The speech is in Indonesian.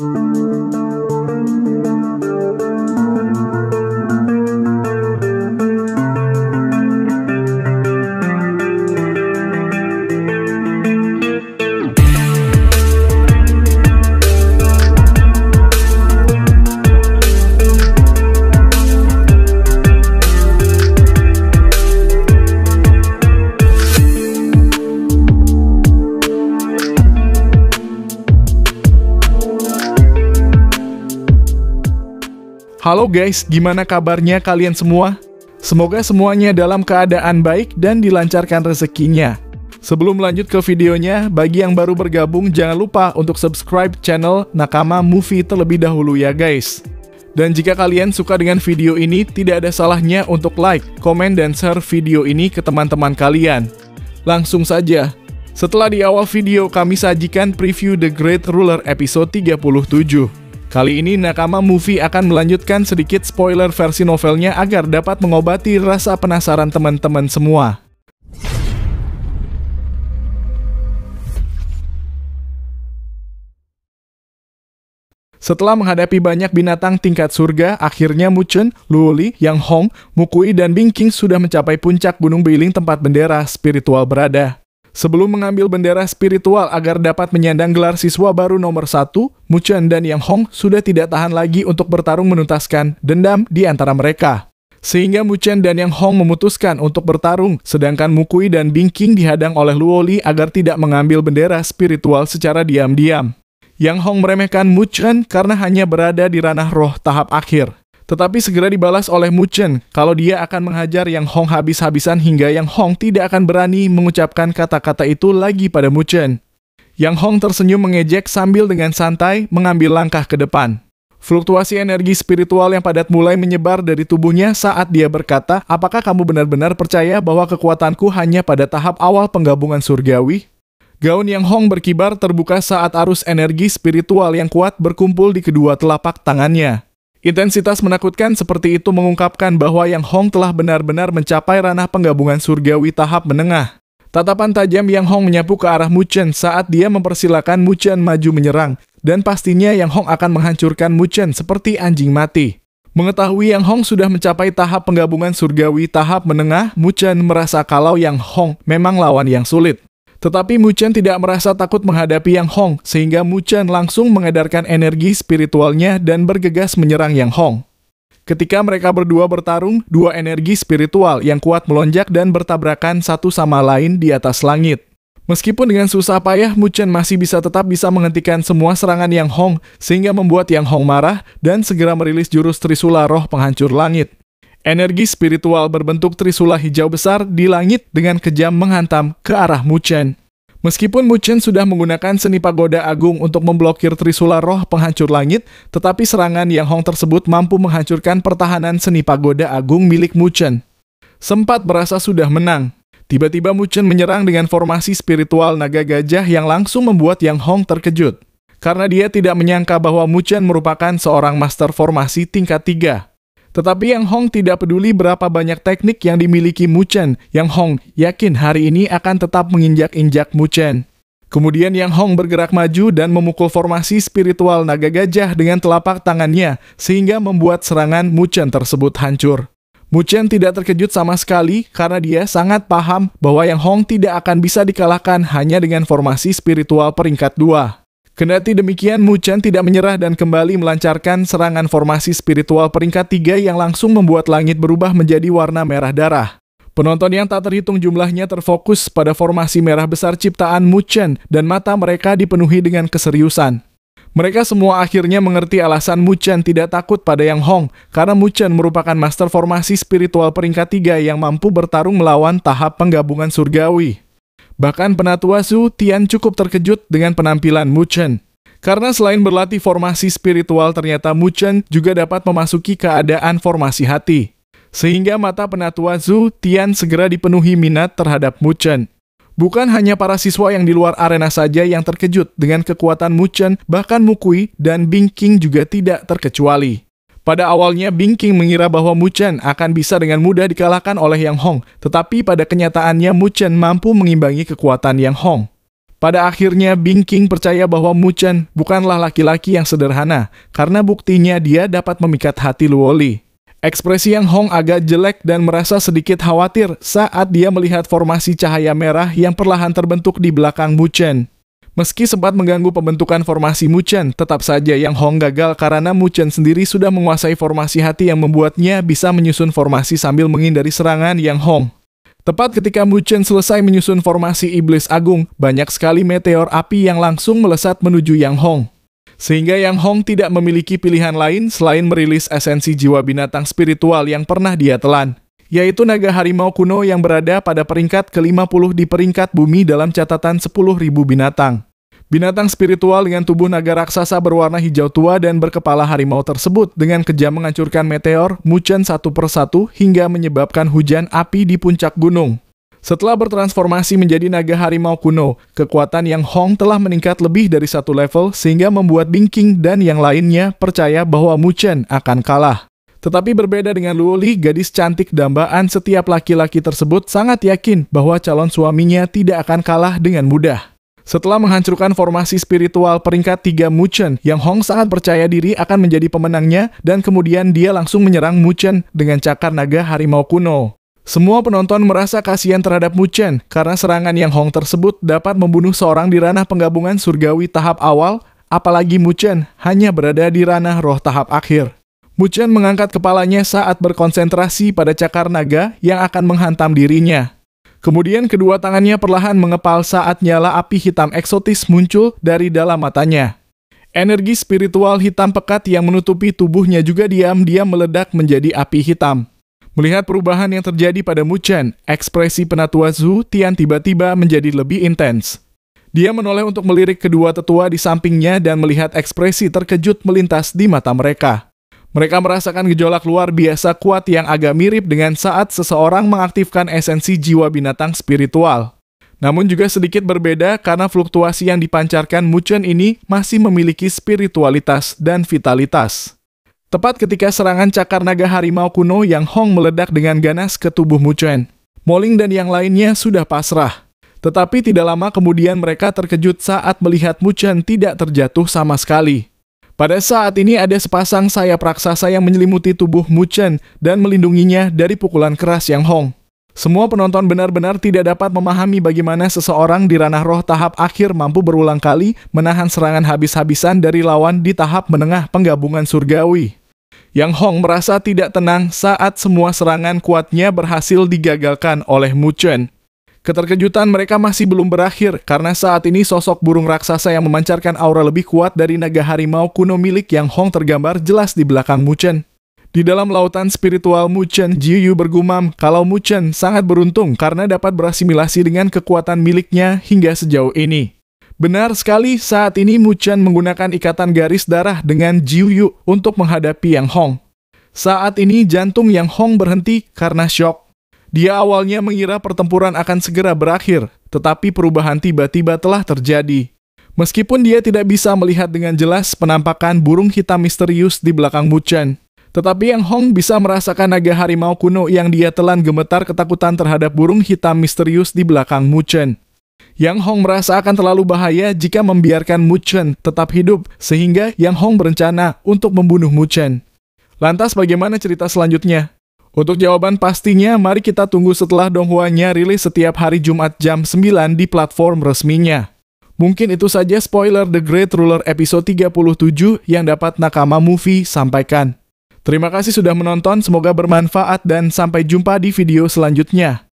Música Halo guys, gimana kabarnya kalian semua? Semoga semuanya dalam keadaan baik dan dilancarkan rezekinya. Sebelum lanjut ke videonya, bagi yang baru bergabung jangan lupa untuk subscribe channel Nakama Movie terlebih dahulu ya guys. Dan jika kalian suka dengan video ini, tidak ada salahnya untuk like, komen, dan share video ini ke teman-teman kalian. Langsung saja. Setelah di awal video, kami sajikan preview The Great Ruler episode 37. Kali ini Nakama Movie akan melanjutkan sedikit spoiler versi novelnya agar dapat mengobati rasa penasaran teman-teman semua. Setelah menghadapi banyak binatang tingkat surga, akhirnya Muchen, Luoli, Yang Hong, Mukui, dan Bingking sudah mencapai puncak Gunung Biling tempat bendera spiritual berada. Sebelum mengambil bendera spiritual agar dapat menyandang gelar siswa baru nomor satu, Muchen dan Yang Hong sudah tidak tahan lagi untuk bertarung menuntaskan dendam di antara mereka. Sehingga Muchen dan Yang Hong memutuskan untuk bertarung, sedangkan Mukui dan Bingking dihadang oleh Luoli agar tidak mengambil bendera spiritual secara diam-diam. Yang Hong meremehkan Muchen karena hanya berada di ranah roh tahap akhir. Tetapi segera dibalas oleh Mu Chen. kalau dia akan menghajar yang Hong habis-habisan hingga yang Hong tidak akan berani mengucapkan kata-kata itu lagi pada Mu Chen. Yang Hong tersenyum mengejek sambil dengan santai mengambil langkah ke depan. Fluktuasi energi spiritual yang padat mulai menyebar dari tubuhnya saat dia berkata, apakah kamu benar-benar percaya bahwa kekuatanku hanya pada tahap awal penggabungan surgawi? Gaun yang Hong berkibar terbuka saat arus energi spiritual yang kuat berkumpul di kedua telapak tangannya. Intensitas menakutkan seperti itu mengungkapkan bahwa Yang Hong telah benar-benar mencapai ranah penggabungan surgawi tahap menengah. Tatapan tajam Yang Hong menyapu ke arah Mu Chen saat dia mempersilakan Mu Chen maju menyerang, dan pastinya Yang Hong akan menghancurkan Mu Chen seperti anjing mati. Mengetahui Yang Hong sudah mencapai tahap penggabungan surgawi tahap menengah, Mu Chen merasa kalau Yang Hong memang lawan yang sulit. Tetapi Mu Chen tidak merasa takut menghadapi Yang Hong, sehingga Mu Chen langsung mengedarkan energi spiritualnya dan bergegas menyerang Yang Hong. Ketika mereka berdua bertarung, dua energi spiritual yang kuat melonjak dan bertabrakan satu sama lain di atas langit. Meskipun dengan susah payah, Mu Chen masih bisa tetap bisa menghentikan semua serangan Yang Hong, sehingga membuat Yang Hong marah dan segera merilis jurus Trisula Roh Penghancur Langit. Energi spiritual berbentuk trisula hijau besar di langit dengan kejam menghantam ke arah Muchen. Meskipun Muchen sudah menggunakan seni pagoda agung untuk memblokir trisula roh penghancur langit, tetapi serangan Yang Hong tersebut mampu menghancurkan pertahanan seni pagoda agung milik Muchen. Sempat merasa sudah menang, tiba-tiba Muchen menyerang dengan formasi spiritual naga gajah yang langsung membuat Yang Hong terkejut. Karena dia tidak menyangka bahwa Muchen merupakan seorang master formasi tingkat 3. Tetapi Yang Hong tidak peduli berapa banyak teknik yang dimiliki Mu Chen, Yang Hong yakin hari ini akan tetap menginjak-injak Mu Chen. Kemudian Yang Hong bergerak maju dan memukul formasi spiritual naga gajah dengan telapak tangannya, sehingga membuat serangan Mu Chen tersebut hancur. Mu Chen tidak terkejut sama sekali karena dia sangat paham bahwa Yang Hong tidak akan bisa dikalahkan hanya dengan formasi spiritual peringkat 2. Kendati demikian, Mu Chen tidak menyerah dan kembali melancarkan serangan formasi spiritual peringkat 3 yang langsung membuat langit berubah menjadi warna merah darah. Penonton yang tak terhitung jumlahnya terfokus pada formasi merah besar ciptaan Mu Chen dan mata mereka dipenuhi dengan keseriusan. Mereka semua akhirnya mengerti alasan Mu Chen tidak takut pada Yang Hong karena Mu Chen merupakan master formasi spiritual peringkat 3 yang mampu bertarung melawan tahap penggabungan surgawi. Bahkan penatua Su Tian cukup terkejut dengan penampilan Mu Chen. Karena selain berlatih formasi spiritual, ternyata Mu Chen juga dapat memasuki keadaan formasi hati. Sehingga mata penatua Zhu Tian segera dipenuhi minat terhadap Mu Chen. Bukan hanya para siswa yang di luar arena saja yang terkejut dengan kekuatan Mu Chen, bahkan Mu Kui dan Bing King juga tidak terkecuali. Pada awalnya, King mengira bahwa Mu Chen akan bisa dengan mudah dikalahkan oleh Yang Hong, tetapi pada kenyataannya Mu Chen mampu mengimbangi kekuatan Yang Hong. Pada akhirnya, King percaya bahwa Mu Chen bukanlah laki-laki yang sederhana, karena buktinya dia dapat memikat hati Luo Li. Ekspresi Yang Hong agak jelek dan merasa sedikit khawatir saat dia melihat formasi cahaya merah yang perlahan terbentuk di belakang Mu Chen. Meski sempat mengganggu pembentukan formasi Muchen, tetap saja Yang Hong gagal karena Muchen sendiri sudah menguasai formasi hati yang membuatnya bisa menyusun formasi sambil menghindari serangan Yang Hong. Tepat ketika Muchen selesai menyusun formasi Iblis Agung, banyak sekali meteor api yang langsung melesat menuju Yang Hong. Sehingga Yang Hong tidak memiliki pilihan lain selain merilis esensi jiwa binatang spiritual yang pernah dia telan yaitu naga harimau kuno yang berada pada peringkat ke-50 di peringkat bumi dalam catatan 10.000 binatang. Binatang spiritual dengan tubuh naga raksasa berwarna hijau tua dan berkepala harimau tersebut dengan kejam menghancurkan meteor, mucen satu persatu hingga menyebabkan hujan api di puncak gunung. Setelah bertransformasi menjadi naga harimau kuno, kekuatan yang Hong telah meningkat lebih dari satu level sehingga membuat Bingking dan yang lainnya percaya bahwa Muchen akan kalah. Tetapi berbeda dengan Luoli, gadis cantik dambaan setiap laki-laki tersebut sangat yakin bahwa calon suaminya tidak akan kalah dengan mudah. Setelah menghancurkan formasi spiritual peringkat 3 Muchen, yang Hong sangat percaya diri akan menjadi pemenangnya dan kemudian dia langsung menyerang Muchen dengan cakar naga harimau kuno. Semua penonton merasa kasihan terhadap Muchen karena serangan yang Hong tersebut dapat membunuh seorang di ranah penggabungan surgawi tahap awal, apalagi Muchen hanya berada di ranah roh tahap akhir. Muchen mengangkat kepalanya saat berkonsentrasi pada cakar naga yang akan menghantam dirinya. Kemudian kedua tangannya perlahan mengepal saat nyala api hitam eksotis muncul dari dalam matanya. Energi spiritual hitam pekat yang menutupi tubuhnya juga diam-diam meledak menjadi api hitam. Melihat perubahan yang terjadi pada Muchen, ekspresi penatua Zhu Tian tiba-tiba menjadi lebih intens. Dia menoleh untuk melirik kedua tetua di sampingnya dan melihat ekspresi terkejut melintas di mata mereka. Mereka merasakan gejolak luar biasa kuat yang agak mirip dengan saat seseorang mengaktifkan esensi jiwa binatang spiritual. Namun juga sedikit berbeda karena fluktuasi yang dipancarkan Muchen ini masih memiliki spiritualitas dan vitalitas. Tepat ketika serangan cakar naga harimau kuno yang Hong meledak dengan ganas ke tubuh Muchen. Moling dan yang lainnya sudah pasrah. Tetapi tidak lama kemudian mereka terkejut saat melihat Muchen tidak terjatuh sama sekali. Pada saat ini ada sepasang sayap raksasa yang menyelimuti tubuh Mu Chen dan melindunginya dari pukulan keras Yang Hong. Semua penonton benar-benar tidak dapat memahami bagaimana seseorang di ranah roh tahap akhir mampu berulang kali menahan serangan habis-habisan dari lawan di tahap menengah penggabungan surgawi. Yang Hong merasa tidak tenang saat semua serangan kuatnya berhasil digagalkan oleh Mu Chen. Keterkejutan mereka masih belum berakhir karena saat ini sosok burung raksasa yang memancarkan aura lebih kuat dari naga harimau kuno milik Yang Hong tergambar jelas di belakang Muchen. Di dalam lautan spiritual Muchen, Jiyu bergumam kalau Muchen sangat beruntung karena dapat berasimilasi dengan kekuatan miliknya hingga sejauh ini. Benar sekali, saat ini Muchen menggunakan ikatan garis darah dengan Jiyu untuk menghadapi Yang Hong. Saat ini jantung Yang Hong berhenti karena shock. Dia awalnya mengira pertempuran akan segera berakhir, tetapi perubahan tiba-tiba telah terjadi. Meskipun dia tidak bisa melihat dengan jelas penampakan burung hitam misterius di belakang Chen, tetapi Yang Hong bisa merasakan naga harimau kuno yang dia telan gemetar ketakutan terhadap burung hitam misterius di belakang Muchen. Yang Hong merasa akan terlalu bahaya jika membiarkan Mu Chen tetap hidup, sehingga Yang Hong berencana untuk membunuh Mu Chen. Lantas bagaimana cerita selanjutnya? Untuk jawaban pastinya, mari kita tunggu setelah Donghuanya rilis setiap hari Jumat jam 9 di platform resminya. Mungkin itu saja spoiler The Great Ruler episode 37 yang dapat Nakama Movie sampaikan. Terima kasih sudah menonton, semoga bermanfaat dan sampai jumpa di video selanjutnya.